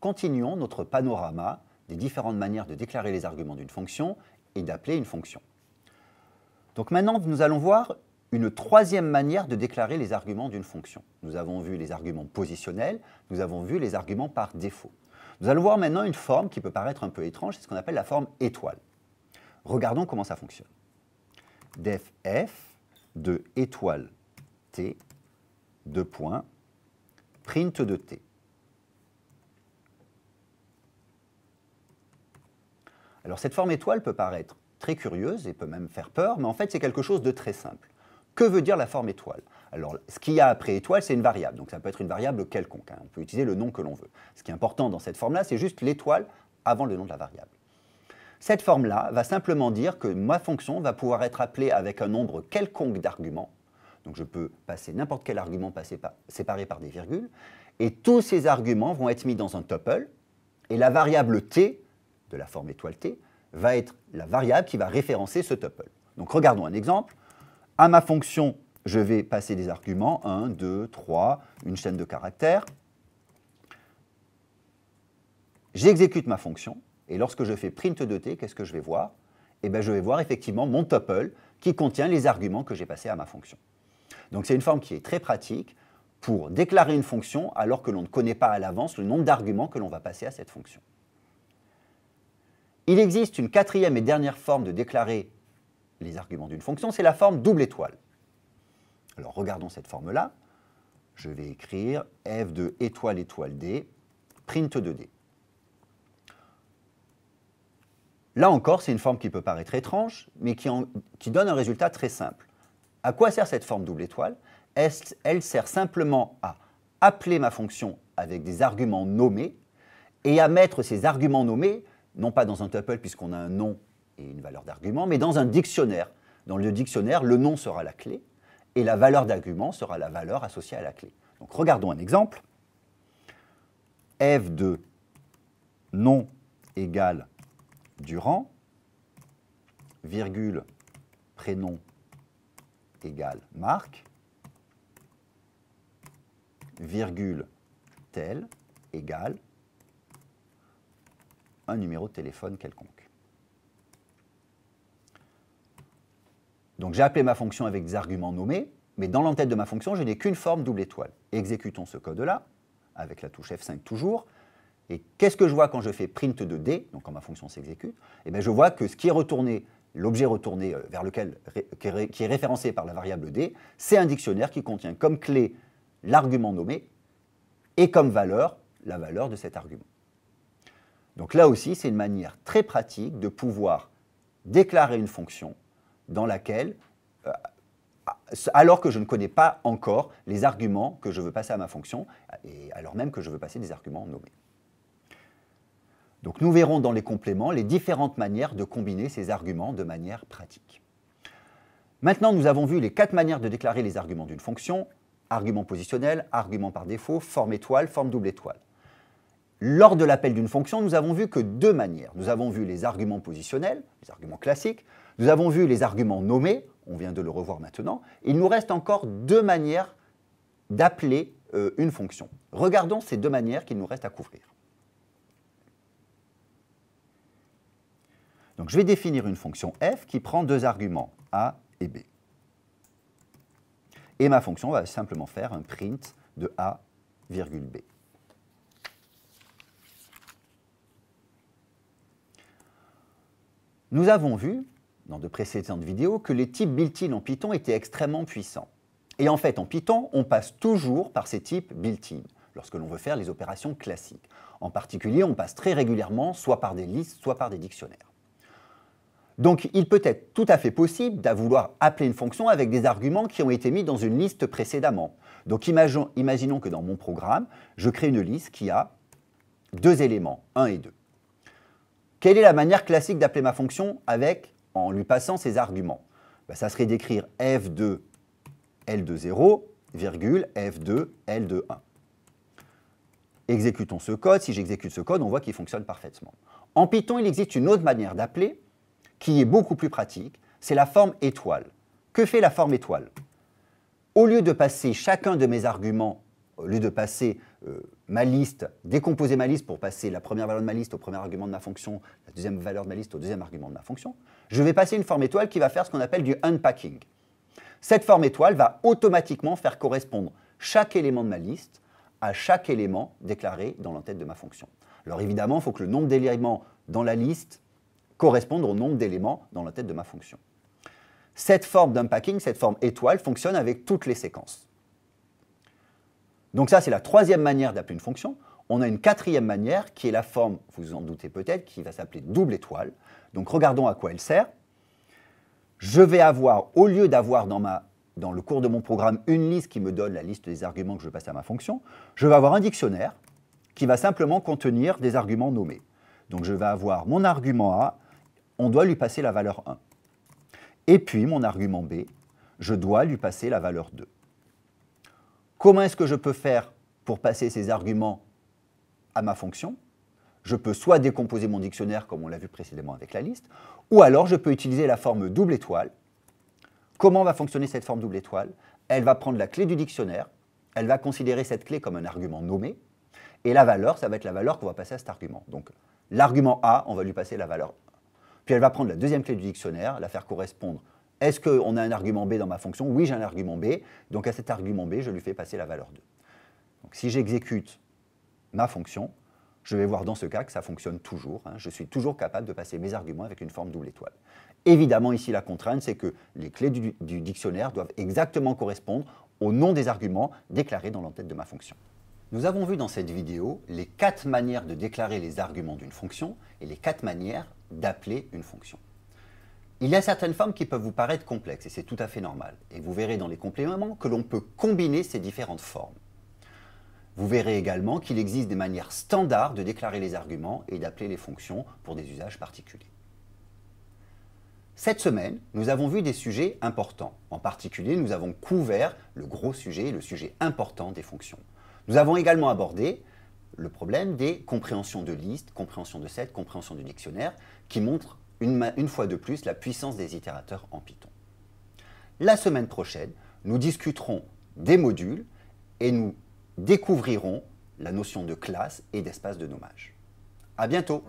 Continuons notre panorama des différentes manières de déclarer les arguments d'une fonction et d'appeler une fonction. Donc maintenant, nous allons voir une troisième manière de déclarer les arguments d'une fonction. Nous avons vu les arguments positionnels, nous avons vu les arguments par défaut. Nous allons voir maintenant une forme qui peut paraître un peu étrange, c'est ce qu'on appelle la forme étoile. Regardons comment ça fonctionne. Def f de étoile t, de point print de t. Alors cette forme étoile peut paraître très curieuse et peut même faire peur, mais en fait c'est quelque chose de très simple. Que veut dire la forme étoile Alors ce qu'il y a après étoile, c'est une variable, donc ça peut être une variable quelconque, hein. on peut utiliser le nom que l'on veut. Ce qui est important dans cette forme-là, c'est juste l'étoile avant le nom de la variable. Cette forme-là va simplement dire que ma fonction va pouvoir être appelée avec un nombre quelconque d'arguments, donc je peux passer n'importe quel argument séparé par des virgules, et tous ces arguments vont être mis dans un tuple, et la variable t de la forme étoile t, va être la variable qui va référencer ce tuple. Donc regardons un exemple. À ma fonction, je vais passer des arguments 1, 2, 3, une chaîne de caractères. J'exécute ma fonction et lorsque je fais print de t, qu'est-ce que je vais voir Eh bien, je vais voir effectivement mon tuple qui contient les arguments que j'ai passés à ma fonction. Donc c'est une forme qui est très pratique pour déclarer une fonction alors que l'on ne connaît pas à l'avance le nombre d'arguments que l'on va passer à cette fonction. Il existe une quatrième et dernière forme de déclarer les arguments d'une fonction, c'est la forme double étoile. Alors regardons cette forme-là. Je vais écrire f de étoile étoile d, print de d. Là encore, c'est une forme qui peut paraître étrange, mais qui, donne un résultat très simple. À quoi sert cette forme double étoile elle sert simplement à appeler ma fonction avec des arguments nommés et à mettre ces arguments nommés non pas dans un tuple puisqu'on a un nom et une valeur d'argument, mais dans un dictionnaire. Dans le dictionnaire, le nom sera la clé et la valeur d'argument sera la valeur associée à la clé. Donc regardons un exemple. F de nom égale Durand, virgule prénom égale Marc, virgule tel égale un numéro de téléphone quelconque. Donc j'ai appelé ma fonction avec des arguments nommés, mais dans l'entête de ma fonction, je n'ai qu'une forme double étoile. Exécutons ce code-là, avec la touche F5 toujours, et qu'est-ce que je vois quand je fais print de D, donc quand ma fonction s'exécute eh bien Je vois que ce qui est retourné, l'objet retourné euh, vers lequel, qui est référencé par la variable D, c'est un dictionnaire qui contient comme clé l'argument nommé et comme valeur, la valeur de cet argument. Donc là aussi, c'est une manière très pratique de pouvoir déclarer une fonction dans laquelle, euh, alors que je ne connais pas encore les arguments que je veux passer à ma fonction, et alors même que je veux passer des arguments nommés. Donc nous verrons dans les compléments les différentes manières de combiner ces arguments de manière pratique. Maintenant, nous avons vu les quatre manières de déclarer les arguments d'une fonction, argument positionnel, argument par défaut, forme étoile, forme double étoile. Lors de l'appel d'une fonction, nous avons vu que deux manières. Nous avons vu les arguments positionnels, les arguments classiques, nous avons vu les arguments nommés, on vient de le revoir maintenant, il nous reste encore deux manières d'appeler euh, une fonction. Regardons ces deux manières qu'il nous reste à couvrir. Donc je vais définir une fonction f qui prend deux arguments, a et b. Et ma fonction va simplement faire un print de a, b. Nous avons vu, dans de précédentes vidéos, que les types built-in en Python étaient extrêmement puissants. Et en fait, en Python, on passe toujours par ces types built-in, lorsque l'on veut faire les opérations classiques. En particulier, on passe très régulièrement soit par des listes, soit par des dictionnaires. Donc il peut être tout à fait possible d'avoir appeler une fonction avec des arguments qui ont été mis dans une liste précédemment. Donc imaginons que dans mon programme, je crée une liste qui a deux éléments, 1 et 2. Quelle est la manière classique d'appeler ma fonction avec, en lui passant ses arguments ben, Ça serait d'écrire f 2 l de 0, virgule f 2 l de 1. Exécutons ce code. Si j'exécute ce code, on voit qu'il fonctionne parfaitement. En Python, il existe une autre manière d'appeler qui est beaucoup plus pratique. C'est la forme étoile. Que fait la forme étoile Au lieu de passer chacun de mes arguments, au lieu de passer euh, ma liste, décomposer ma liste pour passer la première valeur de ma liste au premier argument de ma fonction, la deuxième valeur de ma liste au deuxième argument de ma fonction, je vais passer une forme étoile qui va faire ce qu'on appelle du unpacking. Cette forme étoile va automatiquement faire correspondre chaque élément de ma liste à chaque élément déclaré dans l'entête de ma fonction. Alors évidemment, il faut que le nombre d'éléments dans la liste corresponde au nombre d'éléments dans l'entête de ma fonction. Cette forme d'unpacking, cette forme étoile, fonctionne avec toutes les séquences. Donc ça, c'est la troisième manière d'appeler une fonction. On a une quatrième manière qui est la forme, vous en doutez peut-être, qui va s'appeler double étoile. Donc regardons à quoi elle sert. Je vais avoir, au lieu d'avoir dans, dans le cours de mon programme une liste qui me donne la liste des arguments que je passe à ma fonction, je vais avoir un dictionnaire qui va simplement contenir des arguments nommés. Donc je vais avoir mon argument A, on doit lui passer la valeur 1. Et puis mon argument B, je dois lui passer la valeur 2. Comment est-ce que je peux faire pour passer ces arguments à ma fonction Je peux soit décomposer mon dictionnaire, comme on l'a vu précédemment avec la liste, ou alors je peux utiliser la forme double étoile. Comment va fonctionner cette forme double étoile Elle va prendre la clé du dictionnaire, elle va considérer cette clé comme un argument nommé, et la valeur, ça va être la valeur qu'on va passer à cet argument. Donc l'argument A, on va lui passer la valeur. Puis elle va prendre la deuxième clé du dictionnaire, la faire correspondre est-ce qu'on a un argument B dans ma fonction Oui, j'ai un argument B. Donc à cet argument B, je lui fais passer la valeur 2. Donc si j'exécute ma fonction, je vais voir dans ce cas que ça fonctionne toujours. Hein. Je suis toujours capable de passer mes arguments avec une forme double étoile. Évidemment, ici, la contrainte, c'est que les clés du dictionnaire doivent exactement correspondre au nom des arguments déclarés dans l'entête de ma fonction. Nous avons vu dans cette vidéo les quatre manières de déclarer les arguments d'une fonction et les quatre manières d'appeler une fonction. Il y a certaines formes qui peuvent vous paraître complexes, et c'est tout à fait normal. Et vous verrez dans les compléments que l'on peut combiner ces différentes formes. Vous verrez également qu'il existe des manières standards de déclarer les arguments et d'appeler les fonctions pour des usages particuliers. Cette semaine, nous avons vu des sujets importants. En particulier, nous avons couvert le gros sujet le sujet important des fonctions. Nous avons également abordé le problème des compréhensions de listes, compréhension de sets, compréhension du dictionnaire, qui montrent une, fois de plus la puissance des itérateurs en Python. La semaine prochaine, nous discuterons des modules et nous découvrirons la notion de classe et d'espace de nommage. À bientôt!